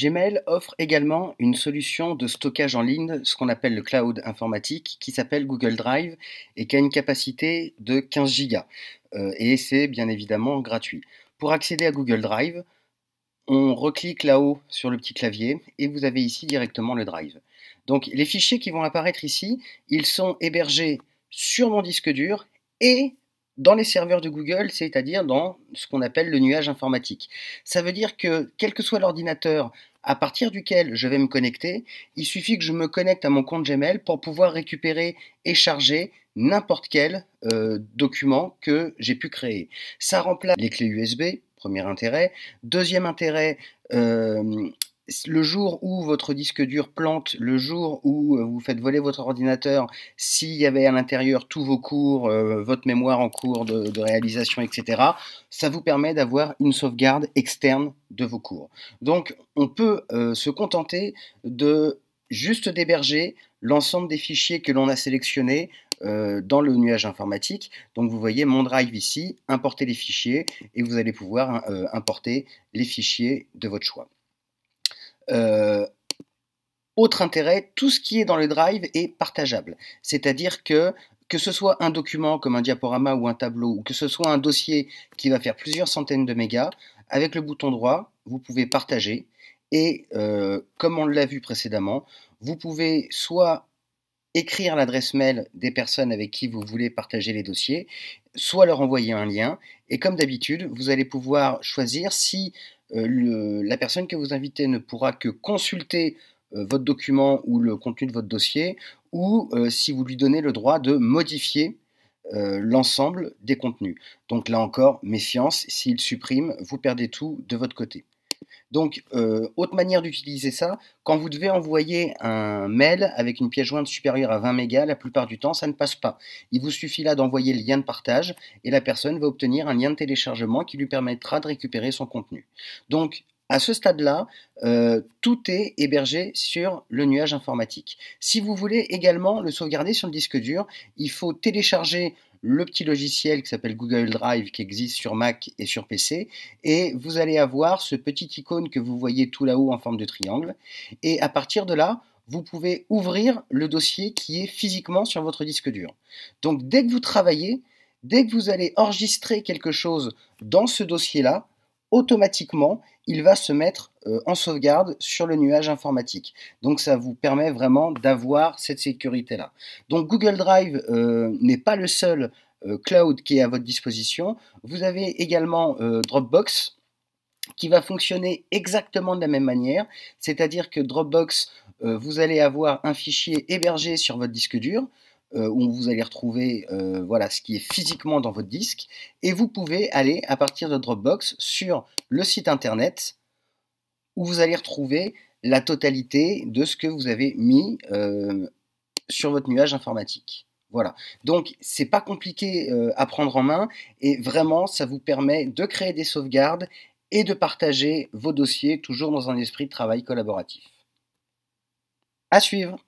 Gmail offre également une solution de stockage en ligne, ce qu'on appelle le cloud informatique, qui s'appelle Google Drive et qui a une capacité de 15 Go. Euh, et c'est bien évidemment gratuit. Pour accéder à Google Drive, on reclique là-haut sur le petit clavier et vous avez ici directement le Drive. Donc les fichiers qui vont apparaître ici, ils sont hébergés sur mon disque dur et dans les serveurs de Google, c'est-à-dire dans ce qu'on appelle le nuage informatique. Ça veut dire que quel que soit l'ordinateur à partir duquel je vais me connecter, il suffit que je me connecte à mon compte Gmail pour pouvoir récupérer et charger n'importe quel euh, document que j'ai pu créer. Ça remplace les clés USB, premier intérêt. Deuxième intérêt, euh, le jour où votre disque dur plante, le jour où euh, vous faites voler votre ordinateur, s'il y avait à l'intérieur tous vos cours, euh, votre mémoire en cours de, réalisation, etc., ça vous permet d'avoir une sauvegarde externe de vos cours. Donc on peut euh, se contenter de juste d'héberger l'ensemble des fichiers que l'on a sélectionnés dans le nuage informatique. Donc vous voyez mon drive ici, importer les fichiers et vous allez pouvoir importer les fichiers de votre choix. Euh, autre intérêt, tout ce qui est dans le drive est partageable. C'est-à-dire que que ce soit un document comme un diaporama ou un tableau, ou que ce soit un dossier qui va faire plusieurs centaines de mégas, avec le bouton droit, vous pouvez partager. Et euh, comme on l'a vu précédemment, vous pouvez soit écrire l'adresse mail des personnes avec qui vous voulez partager les dossiers, soit leur envoyer un lien. Et comme d'habitude, vous allez pouvoir choisir si euh, euh, la personne que vous invitez ne pourra que consulter euh, votre document ou le contenu de votre dossier, ou si vous lui donnez le droit de modifier l'ensemble des contenus. Donc là encore, méfiance, s'il supprime, vous perdez tout de votre côté. Donc, euh, autre manière d'utiliser ça, quand vous devez envoyer un mail avec une pièce jointe supérieure à 20 mégas, la plupart du temps, ça ne passe pas. Il vous suffit là d'envoyer le lien de partage et la personne va obtenir un lien de téléchargement qui lui permettra de récupérer son contenu. Donc, à ce stade-là, euh, tout est hébergé sur le nuage informatique. Si vous voulez également le sauvegarder sur le disque dur, il faut télécharger le petit logiciel qui s'appelle Google Drive qui existe sur Mac et sur PC. Et vous allez avoir ce petit icône que vous voyez tout là-haut en forme de triangle. Et à partir de là, vous pouvez ouvrir le dossier qui est physiquement sur votre disque dur. Donc dès que vous travaillez, dès que vous allez enregistrer quelque chose dans ce dossier-là, automatiquement, il va se mettre euh, en sauvegarde sur le nuage informatique. Donc ça vous permet vraiment d'avoir cette sécurité-là. Donc Google Drive euh, n'est pas le seul euh, cloud qui est à votre disposition. Vous avez également Dropbox qui va fonctionner exactement de la même manière, c'est-à-dire que Dropbox, vous allez avoir un fichier hébergé sur votre disque dur, euh, où vous allez retrouver euh, voilà, ce qui est physiquement dans votre disque. Et vous pouvez aller à partir de Dropbox sur le site internet où vous allez retrouver la totalité de ce que vous avez mis euh, sur votre nuage informatique. Voilà. Donc, c'est pas compliqué à prendre en main et vraiment, ça vous permet de créer des sauvegardes et de partager vos dossiers toujours dans un esprit de travail collaboratif. À suivre!